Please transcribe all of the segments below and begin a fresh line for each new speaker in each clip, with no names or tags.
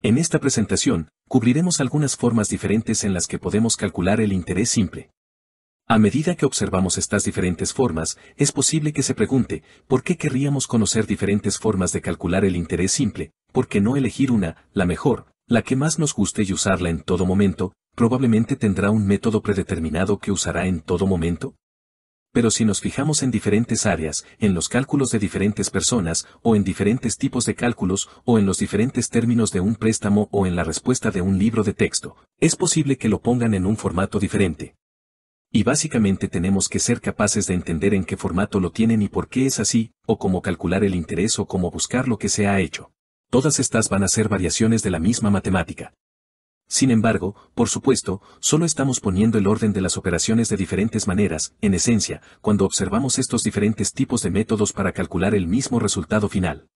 En esta presentación, cubriremos algunas formas diferentes en las que podemos calcular el interés simple. A medida que observamos estas diferentes formas, es posible que se pregunte, ¿por qué querríamos conocer diferentes formas de calcular el interés simple? ¿Por qué no elegir una, la mejor, la que más nos guste y usarla en todo momento? Probablemente tendrá un método predeterminado que usará en todo momento pero si nos fijamos en diferentes áreas, en los cálculos de diferentes personas, o en diferentes tipos de cálculos, o en los diferentes términos de un préstamo o en la respuesta de un libro de texto, es posible que lo pongan en un formato diferente. Y básicamente tenemos que ser capaces de entender en qué formato lo tienen y por qué es así, o cómo calcular el interés o cómo buscar lo que se ha hecho. Todas estas van a ser variaciones de la misma matemática. Sin embargo, por supuesto, solo estamos poniendo el orden de las operaciones de diferentes maneras, en esencia, cuando observamos estos diferentes tipos de métodos para calcular el mismo resultado final.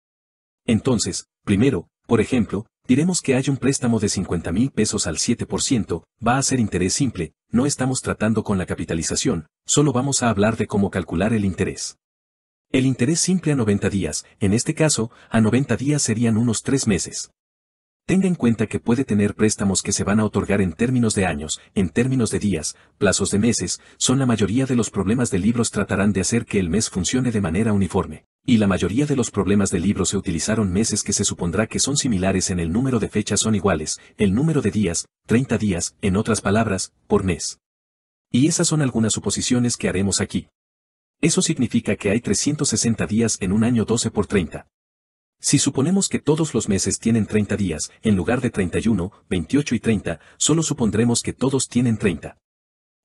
Entonces, primero, por ejemplo, diremos que hay un préstamo de 50 mil pesos al 7%, va a ser interés simple, no estamos tratando con la capitalización, solo vamos a hablar de cómo calcular el interés. El interés simple a 90 días, en este caso, a 90 días serían unos 3 meses. Tenga en cuenta que puede tener préstamos que se van a otorgar en términos de años, en términos de días, plazos de meses, son la mayoría de los problemas de libros tratarán de hacer que el mes funcione de manera uniforme. Y la mayoría de los problemas de libros se utilizaron meses que se supondrá que son similares en el número de fechas son iguales, el número de días, 30 días, en otras palabras, por mes. Y esas son algunas suposiciones que haremos aquí. Eso significa que hay 360 días en un año 12 por 30. Si suponemos que todos los meses tienen 30 días, en lugar de 31, 28 y 30, solo supondremos que todos tienen 30.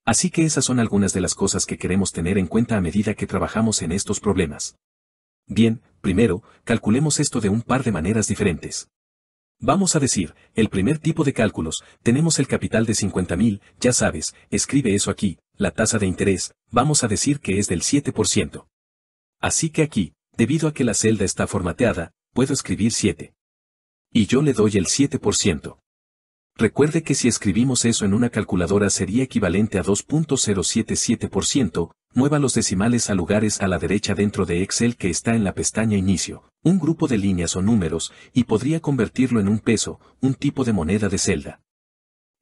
Así que esas son algunas de las cosas que queremos tener en cuenta a medida que trabajamos en estos problemas. Bien, primero, calculemos esto de un par de maneras diferentes. Vamos a decir, el primer tipo de cálculos, tenemos el capital de 50.000, ya sabes, escribe eso aquí, la tasa de interés, vamos a decir que es del 7%. Así que aquí, debido a que la celda está formateada, puedo escribir 7. Y yo le doy el 7%. Recuerde que si escribimos eso en una calculadora sería equivalente a 2.077%, mueva los decimales a lugares a la derecha dentro de Excel que está en la pestaña Inicio, un grupo de líneas o números, y podría convertirlo en un peso, un tipo de moneda de celda.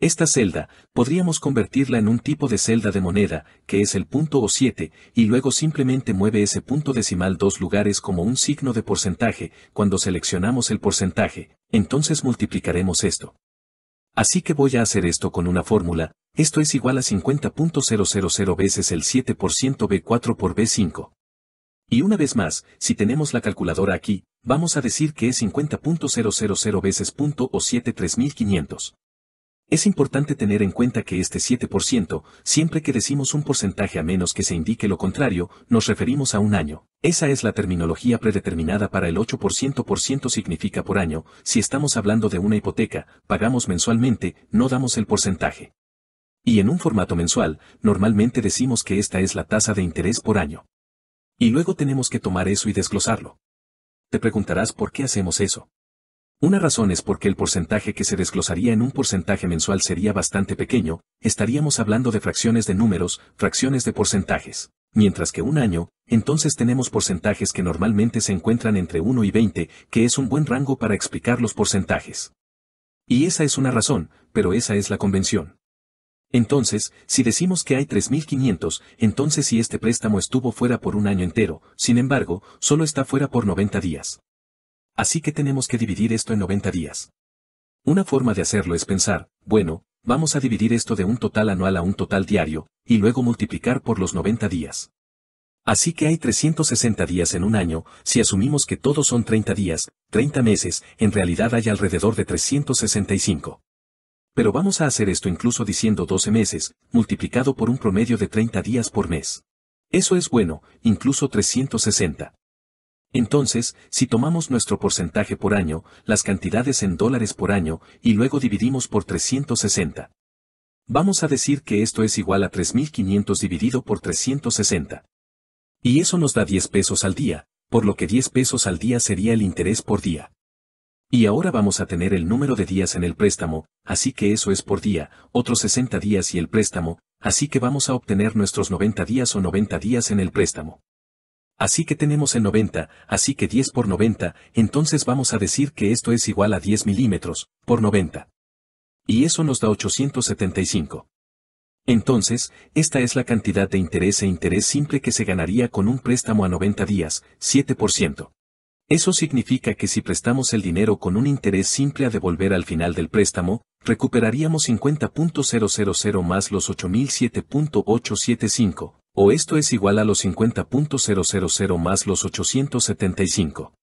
Esta celda, podríamos convertirla en un tipo de celda de moneda, que es el punto o 7, y luego simplemente mueve ese punto decimal dos lugares como un signo de porcentaje, cuando seleccionamos el porcentaje, entonces multiplicaremos esto. Así que voy a hacer esto con una fórmula, esto es igual a 50.000 veces el 7% B4 por B5. Y una vez más, si tenemos la calculadora aquí, vamos a decir que es 50.000 veces punto o 3500. Es importante tener en cuenta que este 7%, siempre que decimos un porcentaje a menos que se indique lo contrario, nos referimos a un año. Esa es la terminología predeterminada para el 8% por ciento significa por año, si estamos hablando de una hipoteca, pagamos mensualmente, no damos el porcentaje. Y en un formato mensual, normalmente decimos que esta es la tasa de interés por año. Y luego tenemos que tomar eso y desglosarlo. Te preguntarás por qué hacemos eso. Una razón es porque el porcentaje que se desglosaría en un porcentaje mensual sería bastante pequeño, estaríamos hablando de fracciones de números, fracciones de porcentajes. Mientras que un año, entonces tenemos porcentajes que normalmente se encuentran entre 1 y 20, que es un buen rango para explicar los porcentajes. Y esa es una razón, pero esa es la convención. Entonces, si decimos que hay 3.500, entonces si este préstamo estuvo fuera por un año entero, sin embargo, solo está fuera por 90 días. Así que tenemos que dividir esto en 90 días. Una forma de hacerlo es pensar, bueno, vamos a dividir esto de un total anual a un total diario, y luego multiplicar por los 90 días. Así que hay 360 días en un año, si asumimos que todos son 30 días, 30 meses, en realidad hay alrededor de 365. Pero vamos a hacer esto incluso diciendo 12 meses, multiplicado por un promedio de 30 días por mes. Eso es bueno, incluso 360. Entonces, si tomamos nuestro porcentaje por año, las cantidades en dólares por año, y luego dividimos por 360. Vamos a decir que esto es igual a 3.500 dividido por 360. Y eso nos da 10 pesos al día, por lo que 10 pesos al día sería el interés por día. Y ahora vamos a tener el número de días en el préstamo, así que eso es por día, otros 60 días y el préstamo, así que vamos a obtener nuestros 90 días o 90 días en el préstamo. Así que tenemos el 90, así que 10 por 90, entonces vamos a decir que esto es igual a 10 milímetros, por 90. Y eso nos da 875. Entonces, esta es la cantidad de interés e interés simple que se ganaría con un préstamo a 90 días, 7%. Eso significa que si prestamos el dinero con un interés simple a devolver al final del préstamo, recuperaríamos 50.000 más los 8.007.875, o esto es igual a los 50.000 más los 875.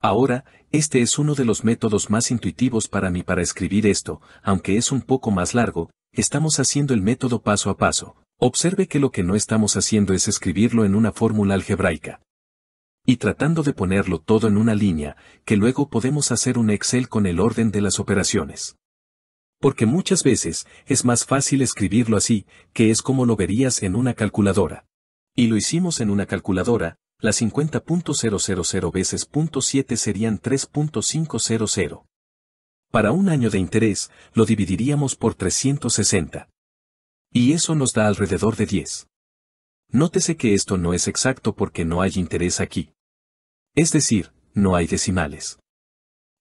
Ahora, este es uno de los métodos más intuitivos para mí para escribir esto, aunque es un poco más largo, estamos haciendo el método paso a paso. Observe que lo que no estamos haciendo es escribirlo en una fórmula algebraica. Y tratando de ponerlo todo en una línea, que luego podemos hacer un Excel con el orden de las operaciones. Porque muchas veces es más fácil escribirlo así, que es como lo verías en una calculadora. Y lo hicimos en una calculadora, las 50.000 veces .7 serían 3.500. Para un año de interés, lo dividiríamos por 360. Y eso nos da alrededor de 10. Nótese que esto no es exacto porque no hay interés aquí. Es decir, no hay decimales.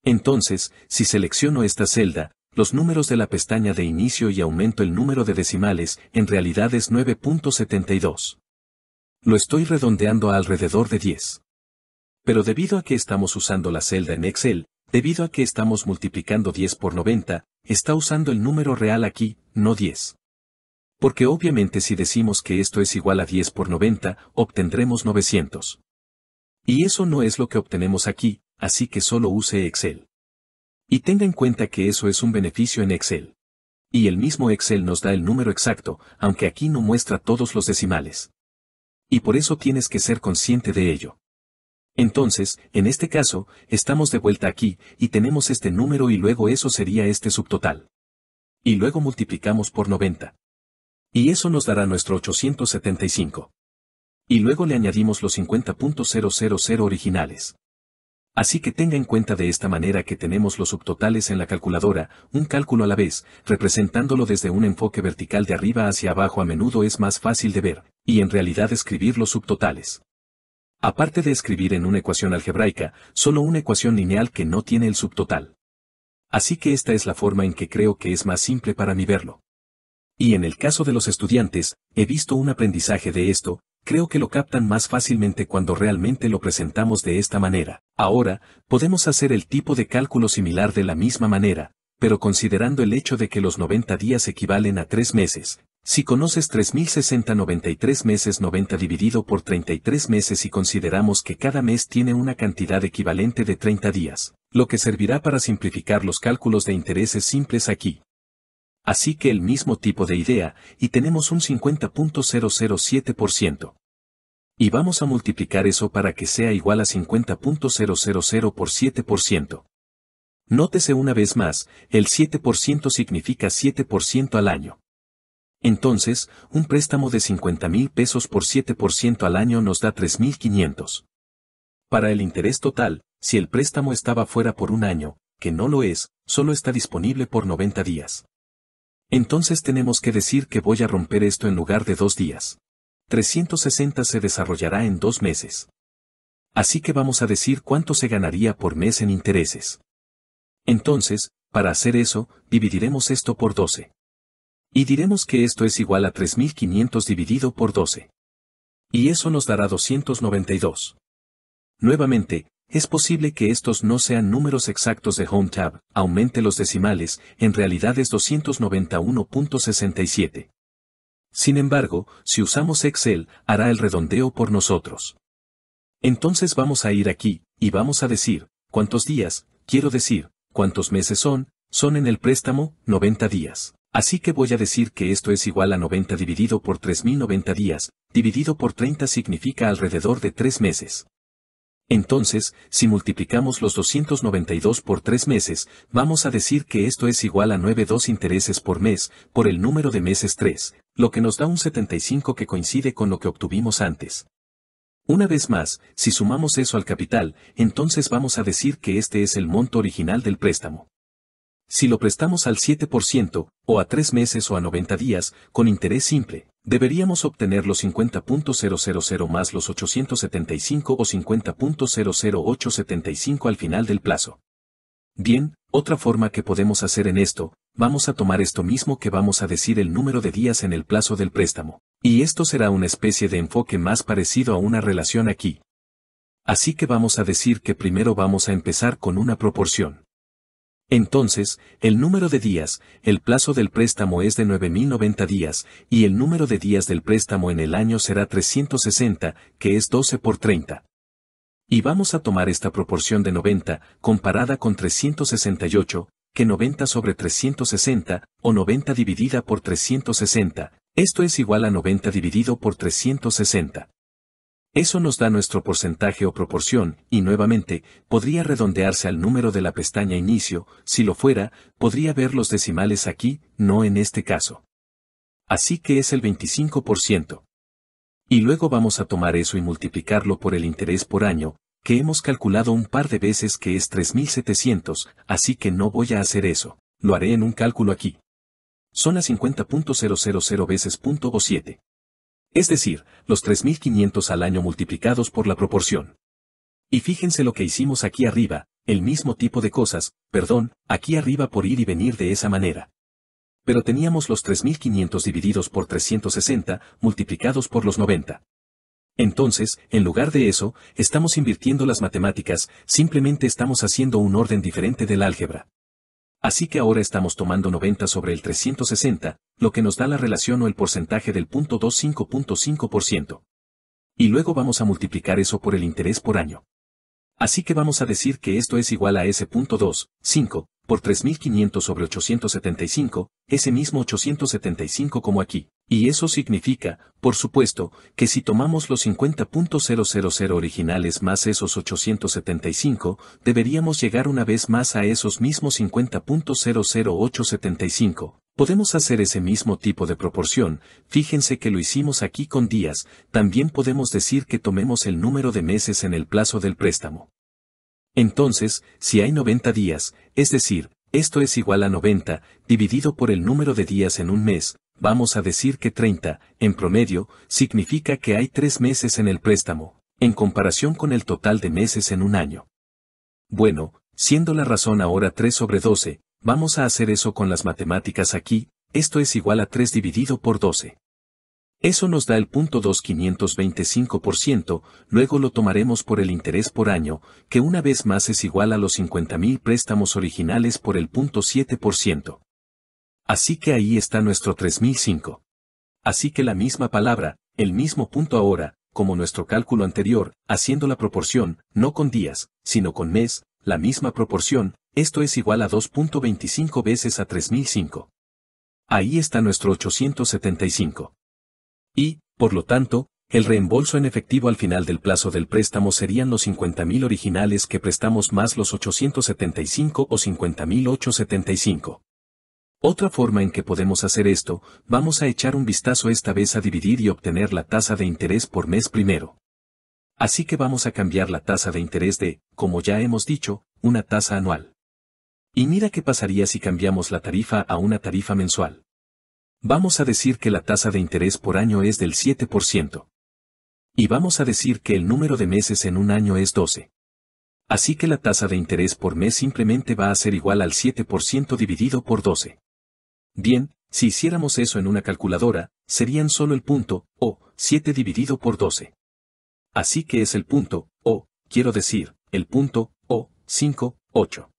Entonces, si selecciono esta celda, los números de la pestaña de inicio y aumento el número de decimales, en realidad es 9.72. Lo estoy redondeando alrededor de 10. Pero debido a que estamos usando la celda en Excel, debido a que estamos multiplicando 10 por 90, está usando el número real aquí, no 10. Porque obviamente si decimos que esto es igual a 10 por 90, obtendremos 900. Y eso no es lo que obtenemos aquí, así que solo use Excel. Y tenga en cuenta que eso es un beneficio en Excel. Y el mismo Excel nos da el número exacto, aunque aquí no muestra todos los decimales. Y por eso tienes que ser consciente de ello. Entonces, en este caso, estamos de vuelta aquí, y tenemos este número y luego eso sería este subtotal. Y luego multiplicamos por 90. Y eso nos dará nuestro 875. Y luego le añadimos los 50.000 originales. Así que tenga en cuenta de esta manera que tenemos los subtotales en la calculadora, un cálculo a la vez, representándolo desde un enfoque vertical de arriba hacia abajo a menudo es más fácil de ver, y en realidad escribir los subtotales. Aparte de escribir en una ecuación algebraica, solo una ecuación lineal que no tiene el subtotal. Así que esta es la forma en que creo que es más simple para mí verlo. Y en el caso de los estudiantes, he visto un aprendizaje de esto, creo que lo captan más fácilmente cuando realmente lo presentamos de esta manera. Ahora, podemos hacer el tipo de cálculo similar de la misma manera, pero considerando el hecho de que los 90 días equivalen a 3 meses, si conoces 3060 93 meses 90 dividido por 33 meses y consideramos que cada mes tiene una cantidad equivalente de 30 días, lo que servirá para simplificar los cálculos de intereses simples aquí. Así que el mismo tipo de idea, y tenemos un 50.007%. Y vamos a multiplicar eso para que sea igual a 50.000 por 7%. Nótese una vez más, el 7% significa 7% al año. Entonces, un préstamo de 50,000 mil pesos por 7% al año nos da 3.500. Para el interés total, si el préstamo estaba fuera por un año, que no lo es, solo está disponible por 90 días. Entonces tenemos que decir que voy a romper esto en lugar de dos días. 360 se desarrollará en dos meses. Así que vamos a decir cuánto se ganaría por mes en intereses. Entonces, para hacer eso, dividiremos esto por 12. Y diremos que esto es igual a 3.500 dividido por 12. Y eso nos dará 292. Nuevamente, es posible que estos no sean números exactos de HomeTab, aumente los decimales, en realidad es 291.67. Sin embargo, si usamos Excel, hará el redondeo por nosotros. Entonces vamos a ir aquí, y vamos a decir, ¿cuántos días? Quiero decir, ¿cuántos meses son? Son en el préstamo, 90 días. Así que voy a decir que esto es igual a 90 dividido por 3090 días, dividido por 30 significa alrededor de 3 meses. Entonces, si multiplicamos los 292 por 3 meses, vamos a decir que esto es igual a 9.2 intereses por mes, por el número de meses 3, lo que nos da un 75 que coincide con lo que obtuvimos antes. Una vez más, si sumamos eso al capital, entonces vamos a decir que este es el monto original del préstamo. Si lo prestamos al 7%, o a 3 meses o a 90 días, con interés simple, deberíamos obtener los 50.000 más los 875 o 50.00875 al final del plazo. Bien, otra forma que podemos hacer en esto, vamos a tomar esto mismo que vamos a decir el número de días en el plazo del préstamo, y esto será una especie de enfoque más parecido a una relación aquí. Así que vamos a decir que primero vamos a empezar con una proporción. Entonces, el número de días, el plazo del préstamo es de 9.090 días, y el número de días del préstamo en el año será 360, que es 12 por 30. Y vamos a tomar esta proporción de 90, comparada con 368, que 90 sobre 360, o 90 dividida por 360, esto es igual a 90 dividido por 360. Eso nos da nuestro porcentaje o proporción, y nuevamente, podría redondearse al número de la pestaña inicio, si lo fuera, podría ver los decimales aquí, no en este caso. Así que es el 25%. Y luego vamos a tomar eso y multiplicarlo por el interés por año, que hemos calculado un par de veces que es 3.700, así que no voy a hacer eso, lo haré en un cálculo aquí. Son a 50.000 veces punto es decir, los 3.500 al año multiplicados por la proporción. Y fíjense lo que hicimos aquí arriba, el mismo tipo de cosas, perdón, aquí arriba por ir y venir de esa manera. Pero teníamos los 3.500 divididos por 360, multiplicados por los 90. Entonces, en lugar de eso, estamos invirtiendo las matemáticas, simplemente estamos haciendo un orden diferente del álgebra. Así que ahora estamos tomando 90 sobre el 360, lo que nos da la relación o el porcentaje del 0.25.5%. Y luego vamos a multiplicar eso por el interés por año. Así que vamos a decir que esto es igual a S.25, 5, por 3.500 sobre 875, ese mismo 875 como aquí. Y eso significa, por supuesto, que si tomamos los 50.000 originales más esos 875, deberíamos llegar una vez más a esos mismos 50.00875. Podemos hacer ese mismo tipo de proporción, fíjense que lo hicimos aquí con días, también podemos decir que tomemos el número de meses en el plazo del préstamo. Entonces, si hay 90 días, es decir, esto es igual a 90, dividido por el número de días en un mes, vamos a decir que 30, en promedio, significa que hay 3 meses en el préstamo, en comparación con el total de meses en un año. Bueno, siendo la razón ahora 3 sobre 12, vamos a hacer eso con las matemáticas aquí, esto es igual a 3 dividido por 12. Eso nos da el punto 2.525%, luego lo tomaremos por el interés por año, que una vez más es igual a los 50.000 préstamos originales por el punto 7%. Así que ahí está nuestro 3005. Así que la misma palabra, el mismo punto ahora, como nuestro cálculo anterior, haciendo la proporción, no con días, sino con mes, la misma proporción, esto es igual a 2.25 veces a 3005. Ahí está nuestro 875 y, por lo tanto, el reembolso en efectivo al final del plazo del préstamo serían los 50.000 originales que prestamos más los 875 o 50.875. Otra forma en que podemos hacer esto, vamos a echar un vistazo esta vez a dividir y obtener la tasa de interés por mes primero. Así que vamos a cambiar la tasa de interés de, como ya hemos dicho, una tasa anual. Y mira qué pasaría si cambiamos la tarifa a una tarifa mensual. Vamos a decir que la tasa de interés por año es del 7%. Y vamos a decir que el número de meses en un año es 12. Así que la tasa de interés por mes simplemente va a ser igual al 7% dividido por 12. Bien, si hiciéramos eso en una calculadora, serían solo el punto, o, 7 dividido por 12. Así que es el punto, o, quiero decir, el punto, o, 5, 8.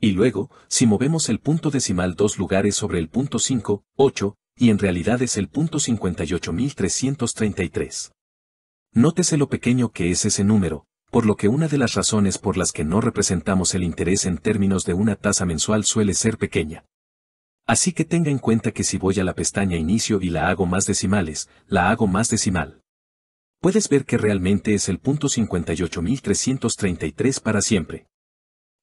Y luego, si movemos el punto decimal dos lugares sobre el punto 5, 8, y en realidad es el punto 58333. Nótese lo pequeño que es ese número, por lo que una de las razones por las que no representamos el interés en términos de una tasa mensual suele ser pequeña. Así que tenga en cuenta que si voy a la pestaña Inicio y la hago más decimales, la hago más decimal. Puedes ver que realmente es el punto 58333 para siempre.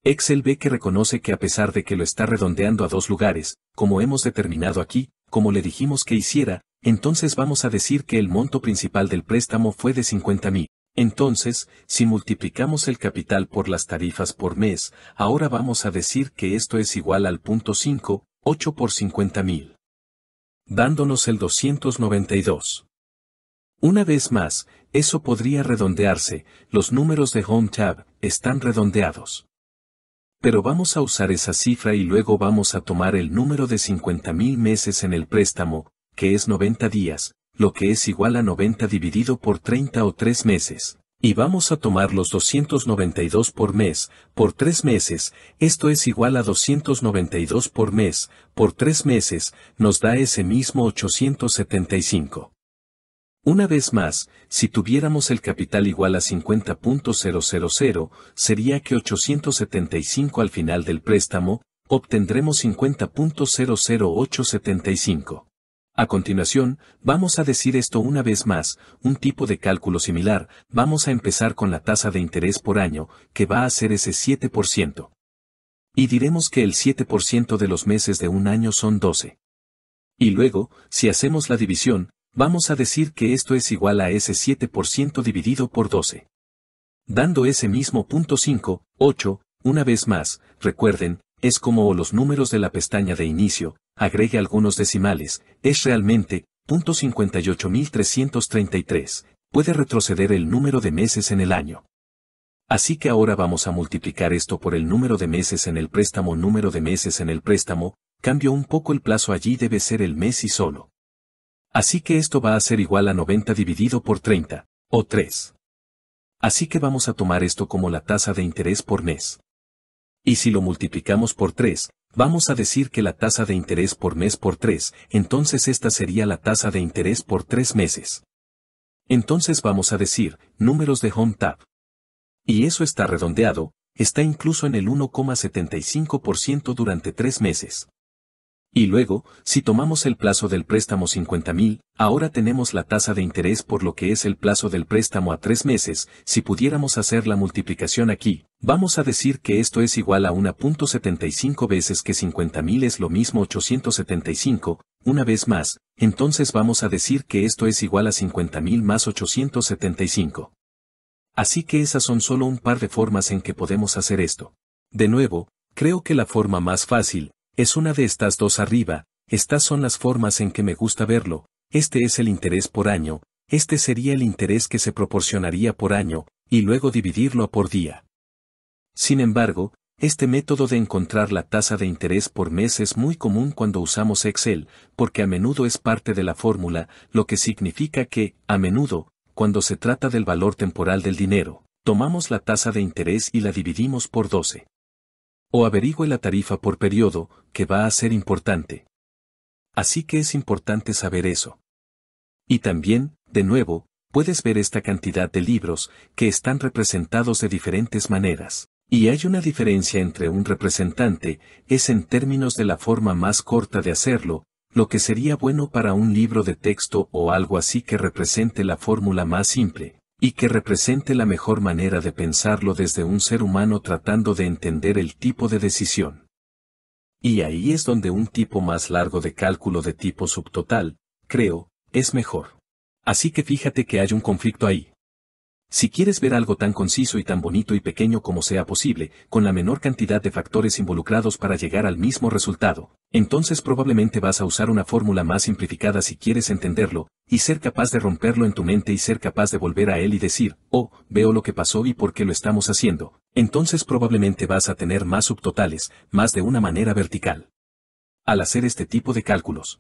Excel ve que reconoce que a pesar de que lo está redondeando a dos lugares, como hemos determinado aquí, como le dijimos que hiciera, entonces vamos a decir que el monto principal del préstamo fue de 50.000. Entonces, si multiplicamos el capital por las tarifas por mes, ahora vamos a decir que esto es igual al punto 5, 8 por 50.000. Dándonos el 292. Una vez más, eso podría redondearse, los números de Home están redondeados pero vamos a usar esa cifra y luego vamos a tomar el número de 50.000 meses en el préstamo, que es 90 días, lo que es igual a 90 dividido por 30 o 3 meses. Y vamos a tomar los 292 por mes, por 3 meses, esto es igual a 292 por mes, por 3 meses, nos da ese mismo 875. Una vez más, si tuviéramos el capital igual a 50.000, sería que 875 al final del préstamo, obtendremos 50.00875. A continuación, vamos a decir esto una vez más, un tipo de cálculo similar, vamos a empezar con la tasa de interés por año, que va a ser ese 7%. Y diremos que el 7% de los meses de un año son 12. Y luego, si hacemos la división, Vamos a decir que esto es igual a ese 7% dividido por 12. Dando ese mismo punto 5, 8, una vez más, recuerden, es como los números de la pestaña de inicio, agregue algunos decimales, es realmente, punto 58333, puede retroceder el número de meses en el año. Así que ahora vamos a multiplicar esto por el número de meses en el préstamo, número de meses en el préstamo, cambio un poco el plazo allí debe ser el mes y solo. Así que esto va a ser igual a 90 dividido por 30, o 3. Así que vamos a tomar esto como la tasa de interés por mes. Y si lo multiplicamos por 3, vamos a decir que la tasa de interés por mes por 3, entonces esta sería la tasa de interés por 3 meses. Entonces vamos a decir, números de Home Tab. Y eso está redondeado, está incluso en el 1,75% durante 3 meses. Y luego, si tomamos el plazo del préstamo 50.000, ahora tenemos la tasa de interés por lo que es el plazo del préstamo a tres meses, si pudiéramos hacer la multiplicación aquí, vamos a decir que esto es igual a 1.75 veces que 50.000 es lo mismo 875, una vez más, entonces vamos a decir que esto es igual a 50.000 más 875. Así que esas son solo un par de formas en que podemos hacer esto. De nuevo, creo que la forma más fácil, es una de estas dos arriba, estas son las formas en que me gusta verlo, este es el interés por año, este sería el interés que se proporcionaría por año, y luego dividirlo por día. Sin embargo, este método de encontrar la tasa de interés por mes es muy común cuando usamos Excel, porque a menudo es parte de la fórmula, lo que significa que, a menudo, cuando se trata del valor temporal del dinero, tomamos la tasa de interés y la dividimos por 12 o averigüe la tarifa por periodo, que va a ser importante. Así que es importante saber eso. Y también, de nuevo, puedes ver esta cantidad de libros que están representados de diferentes maneras. Y hay una diferencia entre un representante, es en términos de la forma más corta de hacerlo, lo que sería bueno para un libro de texto o algo así que represente la fórmula más simple y que represente la mejor manera de pensarlo desde un ser humano tratando de entender el tipo de decisión. Y ahí es donde un tipo más largo de cálculo de tipo subtotal, creo, es mejor. Así que fíjate que hay un conflicto ahí. Si quieres ver algo tan conciso y tan bonito y pequeño como sea posible, con la menor cantidad de factores involucrados para llegar al mismo resultado, entonces probablemente vas a usar una fórmula más simplificada si quieres entenderlo, y ser capaz de romperlo en tu mente y ser capaz de volver a él y decir, oh, veo lo que pasó y por qué lo estamos haciendo, entonces probablemente vas a tener más subtotales, más de una manera vertical. Al hacer este tipo de cálculos,